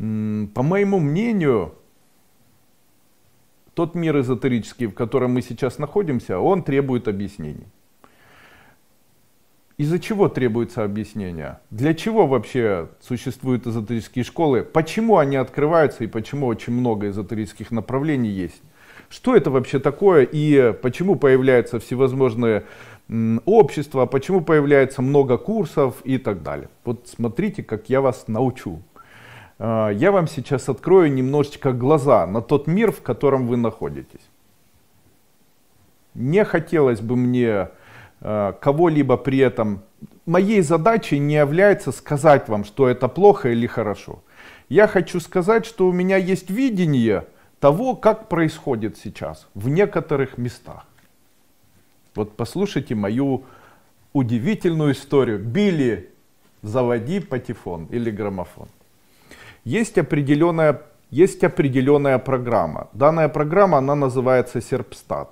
По моему мнению, тот мир эзотерический, в котором мы сейчас находимся, он требует объяснений. Из-за чего требуется объяснение? Для чего вообще существуют эзотерические школы? Почему они открываются и почему очень много эзотерических направлений есть? Что это вообще такое и почему появляются всевозможные общества, почему появляется много курсов и так далее? Вот смотрите, как я вас научу. А, я вам сейчас открою немножечко глаза на тот мир, в котором вы находитесь. Не хотелось бы мне а, кого-либо при этом... Моей задачей не является сказать вам, что это плохо или хорошо. Я хочу сказать, что у меня есть видение того, как происходит сейчас в некоторых местах. Вот послушайте мою удивительную историю. Били, заводи патефон или граммофон. Есть определенная, есть определенная программа. Данная программа, она называется Серпстат.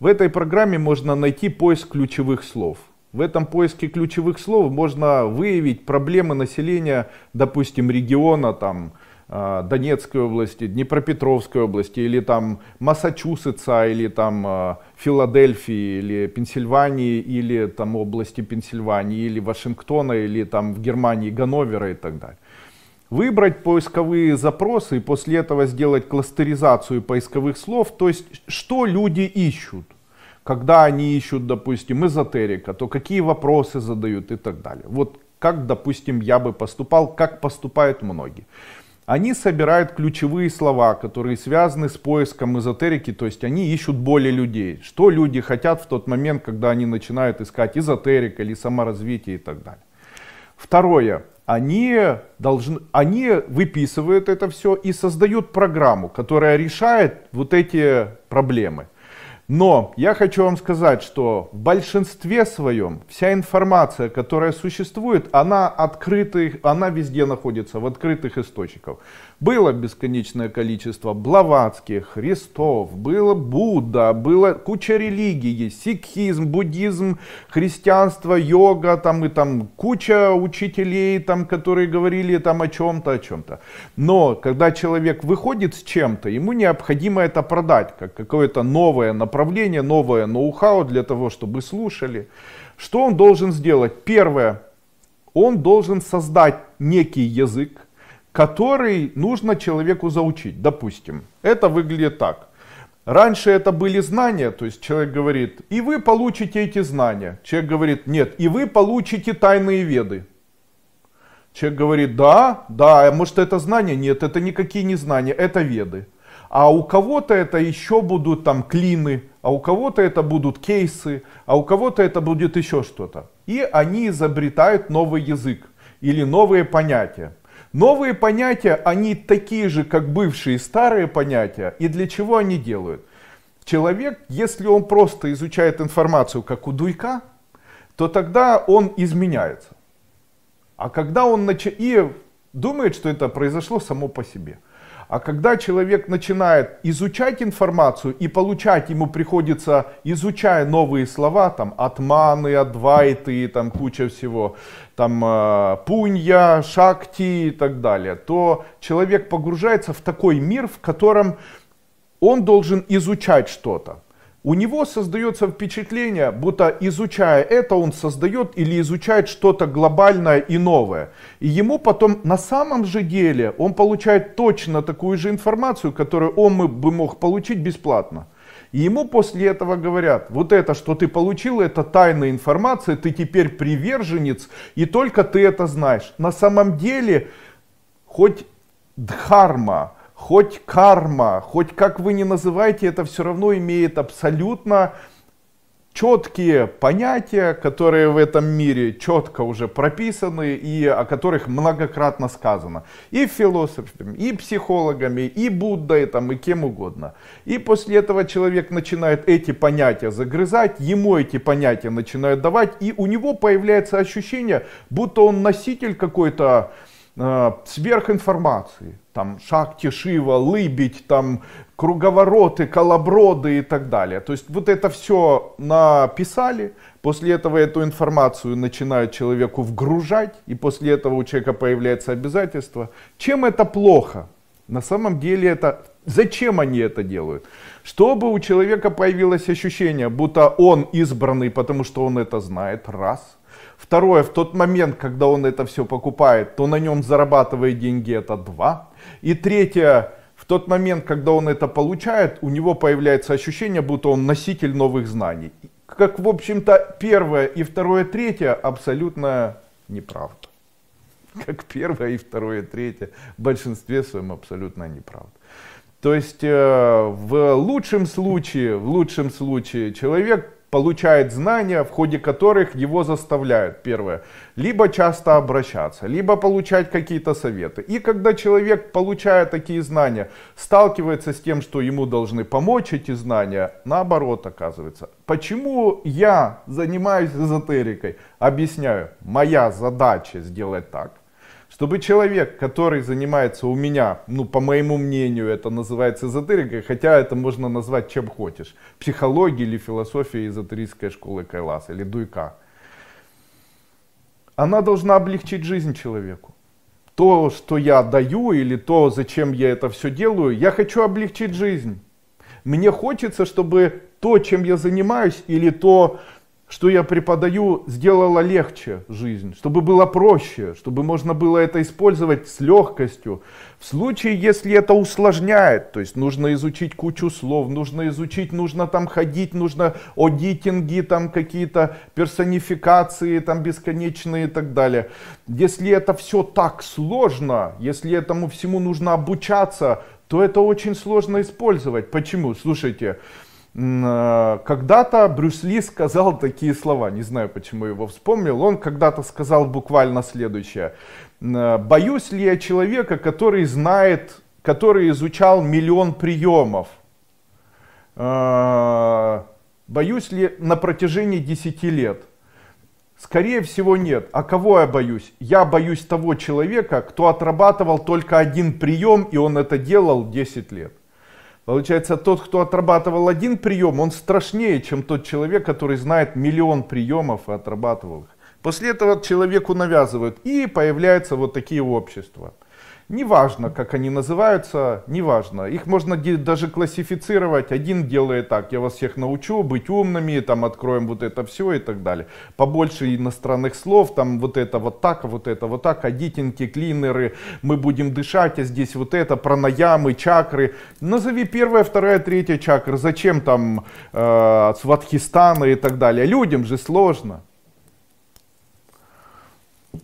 В этой программе можно найти поиск ключевых слов. В этом поиске ключевых слов можно выявить проблемы населения, допустим, региона, там, э, Донецкой области, Днепропетровской области, или там Массачусетса, или там э, Филадельфии, или Пенсильвании, или там области Пенсильвании, или Вашингтона, или там в Германии Ганновера и так далее. Выбрать поисковые запросы и после этого сделать кластеризацию поисковых слов, то есть что люди ищут. Когда они ищут, допустим, эзотерика, то какие вопросы задают и так далее. Вот как, допустим, я бы поступал, как поступают многие. Они собирают ключевые слова, которые связаны с поиском эзотерики, то есть они ищут более людей. Что люди хотят в тот момент, когда они начинают искать эзотерика или саморазвитие и так далее. Второе они, должны, они выписывают это все и создают программу, которая решает вот эти проблемы. Но я хочу вам сказать, что в большинстве своем вся информация, которая существует, она открытых, она везде находится в открытых источниках. Было бесконечное количество Блаватских, Христов, было Будда, было куча религий, сикхизм, буддизм, христианство, йога, там и там куча учителей, там, которые говорили там о чем-то, о чем-то. Но когда человек выходит с чем-то, ему необходимо это продать, как какое-то новое направление, новое ноу-хау для того, чтобы слушали. Что он должен сделать? Первое, он должен создать некий язык, который нужно человеку заучить. Допустим, это выглядит так. Раньше это были знания, то есть человек говорит, и вы получите эти знания. Человек говорит, нет, и вы получите тайные веды. Человек говорит, да, да, а может это знания? Нет, это никакие не знания, это веды. А у кого-то это еще будут там клины, а у кого-то это будут кейсы, а у кого-то это будет еще что-то. И они изобретают новый язык или новые понятия. Новые понятия, они такие же, как бывшие старые понятия. И для чего они делают? Человек, если он просто изучает информацию, как у дуйка, то тогда он изменяется. А когда он нач... и думает, что это произошло само по себе – а когда человек начинает изучать информацию и получать ему приходится, изучая новые слова, там атманы, адвайты, там куча всего, там э, пунья, шакти и так далее, то человек погружается в такой мир, в котором он должен изучать что-то у него создается впечатление, будто изучая это, он создает или изучает что-то глобальное и новое. И ему потом на самом же деле он получает точно такую же информацию, которую он бы мог получить бесплатно. И ему после этого говорят, вот это, что ты получил, это тайная информация, ты теперь приверженец, и только ты это знаешь. На самом деле, хоть дхарма, хоть карма, хоть как вы не называете, это все равно имеет абсолютно четкие понятия, которые в этом мире четко уже прописаны и о которых многократно сказано и философами, и психологами, и Буддой, там, и кем угодно. И после этого человек начинает эти понятия загрызать, ему эти понятия начинают давать, и у него появляется ощущение, будто он носитель какой-то э, сверхинформации там шахте Шива, Лыбедь, там круговороты, колоброды и так далее. То есть вот это все написали, после этого эту информацию начинают человеку вгружать, и после этого у человека появляется обязательство. Чем это плохо? На самом деле это... Зачем они это делают? Чтобы у человека появилось ощущение, будто он избранный, потому что он это знает, раз – Второе, в тот момент, когда он это все покупает, то на нем зарабатывает деньги, это два. И третье, в тот момент, когда он это получает, у него появляется ощущение, будто он носитель новых знаний. Как, в общем-то, первое и второе, третье абсолютно неправда. Как первое и второе, третье в большинстве своем абсолютно неправда. То есть э, в лучшем случае, в лучшем случае человек получает знания, в ходе которых его заставляют, первое, либо часто обращаться, либо получать какие-то советы. И когда человек, получая такие знания, сталкивается с тем, что ему должны помочь эти знания, наоборот оказывается. Почему я занимаюсь эзотерикой? Объясняю, моя задача сделать так, чтобы человек, который занимается у меня, ну, по моему мнению, это называется эзотерикой, хотя это можно назвать чем хочешь, психологией или философией эзотерической школы Кайласа или Дуйка, она должна облегчить жизнь человеку. То, что я даю или то, зачем я это все делаю, я хочу облегчить жизнь. Мне хочется, чтобы то, чем я занимаюсь, или то, что я преподаю, сделало легче жизнь, чтобы было проще, чтобы можно было это использовать с легкостью. В случае, если это усложняет, то есть нужно изучить кучу слов, нужно изучить, нужно там ходить, нужно одитинги, там какие-то персонификации, там бесконечные и так далее. Если это все так сложно, если этому всему нужно обучаться, то это очень сложно использовать. Почему? Слушайте, Э, когда-то Брюс Ли сказал такие слова, не знаю, почему его вспомнил. Он когда-то сказал буквально следующее. Э, боюсь ли я человека, который знает, который изучал миллион приемов? Э, боюсь ли на протяжении 10 лет? Скорее всего нет. А кого я боюсь? Я боюсь того человека, кто отрабатывал только один прием, и он это делал 10 лет. Получается, тот, кто отрабатывал один прием, он страшнее, чем тот человек, который знает миллион приемов и отрабатывал их. После этого человеку навязывают, и появляются вот такие общества. Неважно, как они называются, неважно. Их можно даже классифицировать. Один делает так, я вас всех научу быть умными, там откроем вот это все и так далее. Побольше иностранных слов, там вот это вот так, вот это вот так, адитинки, клинеры, мы будем дышать, а здесь вот это, пранаямы, чакры. Назови первая, вторая, третья чакра. Зачем там э, Сватхистана и так далее? Людям же сложно.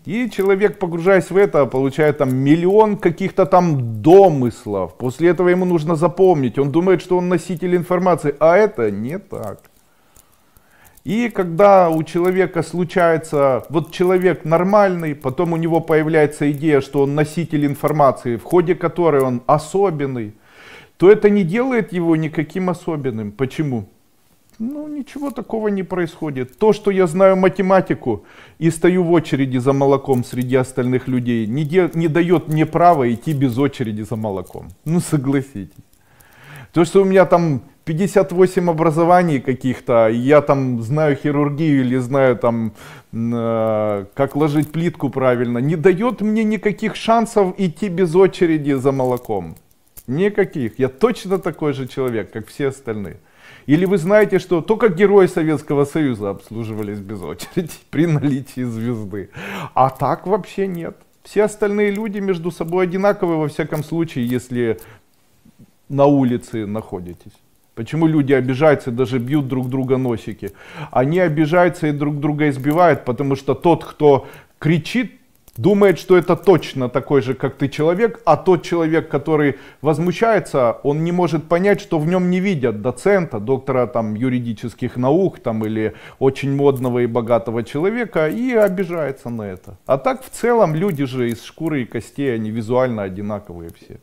И человек, погружаясь в это, получает там миллион каких-то там домыслов. После этого ему нужно запомнить. Он думает, что он носитель информации, а это не так. И когда у человека случается, вот человек нормальный, потом у него появляется идея, что он носитель информации, в ходе которой он особенный, то это не делает его никаким особенным. Почему? ну, ничего такого не происходит. То, что я знаю математику и стою в очереди за молоком среди остальных людей, не, де, не дает мне права идти без очереди за молоком. Ну, согласитесь. То, что у меня там 58 образований каких-то, я там знаю хирургию или знаю там, э, как ложить плитку правильно, не дает мне никаких шансов идти без очереди за молоком. Никаких. Я точно такой же человек, как все остальные. Или вы знаете, что только герои Советского Союза обслуживались без очереди при наличии звезды. А так вообще нет. Все остальные люди между собой одинаковы, во всяком случае, если на улице находитесь. Почему люди обижаются и даже бьют друг друга носики? Они обижаются и друг друга избивают, потому что тот, кто кричит, думает, что это точно такой же, как ты человек, а тот человек, который возмущается, он не может понять, что в нем не видят доцента, доктора там, юридических наук там, или очень модного и богатого человека и обижается на это. А так в целом люди же из шкуры и костей, они визуально одинаковые все.